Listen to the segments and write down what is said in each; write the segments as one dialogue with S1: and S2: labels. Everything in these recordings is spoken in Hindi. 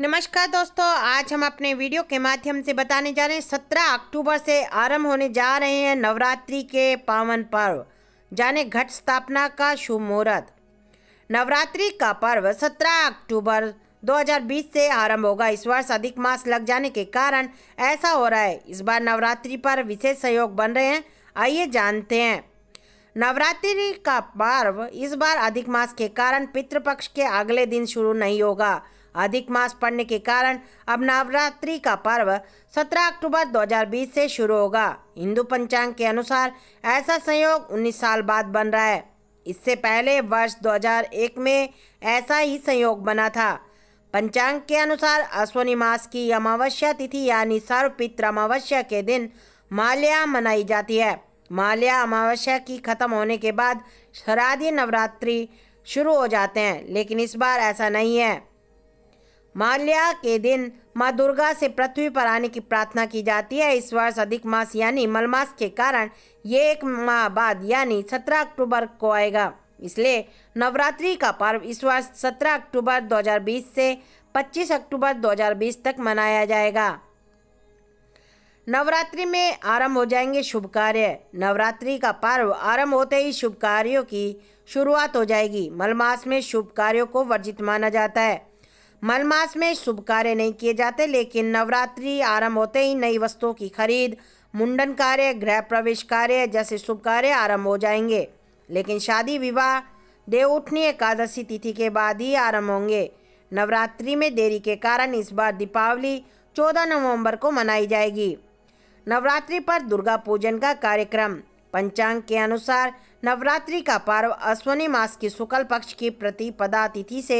S1: नमस्कार दोस्तों आज हम अपने वीडियो के माध्यम से बताने जा रहे हैं सत्रह अक्टूबर से आरंभ होने जा रहे हैं नवरात्रि के पावन पर्व जाने घट स्थापना का शुभ मुहूर्त नवरात्रि का पर्व सत्रह अक्टूबर 2020 से आरंभ होगा इस वर्ष अधिक मास लग जाने के कारण ऐसा हो रहा है इस बार नवरात्रि पर विशेष सहयोग बन रहे हैं आइए जानते हैं नवरात्रि का पर्व इस बार अधिक मास के कारण पितृपक्ष के अगले दिन शुरू नहीं होगा अधिक मास पड़ने के कारण अब नवरात्रि का पर्व 17 अक्टूबर 2020 से शुरू होगा हिंदू पंचांग के अनुसार ऐसा संयोग 19 साल बाद बन रहा है इससे पहले वर्ष 2001 में ऐसा ही संयोग बना था पंचांग के अनुसार अश्वनी मास की अमावस्या तिथि यानी सर्वपित्र अमावस्या के दिन माल्या मनाई जाती है माल्या अमावस्या की खत्म होने के बाद शरादी नवरात्रि शुरू हो जाते हैं लेकिन इस बार ऐसा नहीं है माल्या के दिन माँ दुर्गा से पृथ्वी पर आने की प्रार्थना की जाती है इस वर्ष अधिक मास यानी मलमास के कारण ये एक माह बाद यानी सत्रह अक्टूबर को आएगा इसलिए नवरात्रि का पर्व इस वर्ष 17 अक्टूबर 2020 से 25 अक्टूबर 2020 तक मनाया जाएगा नवरात्रि में आरंभ हो जाएंगे शुभ कार्य नवरात्रि का पर्व आरंभ होते ही शुभ कार्यों की शुरुआत हो जाएगी मलमास में शुभ कार्यों को वर्जित माना जाता है मलमास में शुभ कार्य नहीं किए जाते लेकिन नवरात्रि आरंभ होते ही नई वस्तुओं की खरीद मुंडन कार्य गृह प्रवेश कार्य जैसे शुभ कार्य आरंभ हो जाएंगे लेकिन शादी विवाह उठनी एकादशी तिथि के बाद ही आरंभ होंगे नवरात्रि में देरी के कारण इस बार दीपावली 14 नवंबर को मनाई जाएगी नवरात्रि पर दुर्गा पूजन का कार्यक्रम पंचांग के अनुसार नवरात्रि का पर्व अश्वनी मास की शुक्ल पक्ष की प्रतिपदा तिथि से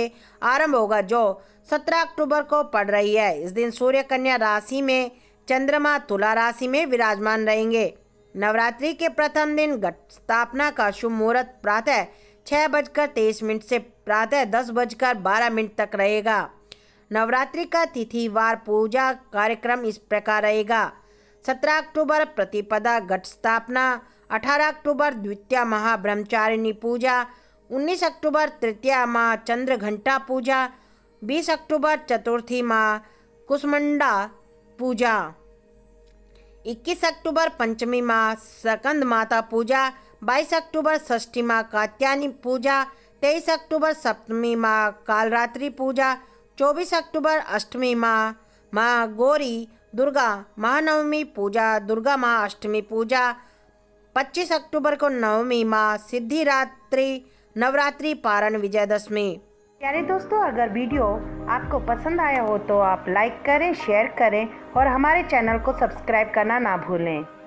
S1: आरंभ होगा जो 17 अक्टूबर को पड़ रही है इस दिन सूर्य कन्या राशि में चंद्रमा तुला राशि में विराजमान रहेंगे नवरात्रि के प्रथम दिन घट स्थापना का शुभ मुहूर्त प्रातः छः बजकर तेईस मिनट से प्रातः दस बजकर बारह मिनट तक रहेगा नवरात्रि का तिथि वार पूजा कार्यक्रम इस प्रकार रहेगा सत्रह अक्टूबर प्रतिपदा घट स्थापना 18 अक्टूबर द्वितीय महा ब्रह्मचारिणी पूजा 19 अक्टूबर तृतीय माँ चंद्र घंटा पूजा 20 अक्टूबर चतुर्थी माँ कुसमंडा पूजा 21 अक्टूबर पंचमी माँ सकंद माता पूजा 22 अक्टूबर षष्ठी माँ कात्यायनी पूजा 23 अक्टूबर सप्तमी माँ कालरात्रि पूजा 24 अक्टूबर अष्टमी माँ माँ गौरी दुर्गा महानवमी पूजा दुर्गा माँ अष्टमी पूजा 25 अक्टूबर को नवमी सिद्धि सिद्धिरात्रि नवरात्रि पारण विजयदशमी प्यारे दोस्तों अगर वीडियो आपको पसंद आया हो तो आप लाइक करें शेयर करें और हमारे चैनल को सब्सक्राइब करना ना भूलें